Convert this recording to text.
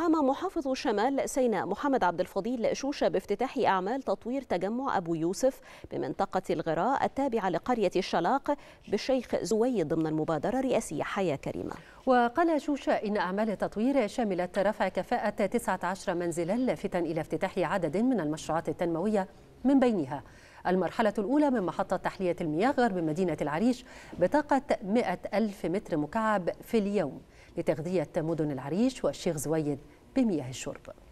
قام محافظ شمال سيناء محمد عبد الفضيل شوشة بافتتاح أعمال تطوير تجمع أبو يوسف بمنطقة الغراء التابعة لقرية الشلاق بالشيخ زوي ضمن المبادرة الرئاسية حياة كريمة وقال شوشة إن أعمال التطوير شملت رفع كفاءة 19 منزلا لافتا إلى افتتاح عدد من المشروعات التنموية من بينها المرحلة الأولى من محطة تحلية المياه غرب مدينة العريش بطاقة 100 ألف متر مكعب في اليوم لتغذية مدن العريش والشيخ زويد بمياه الشرب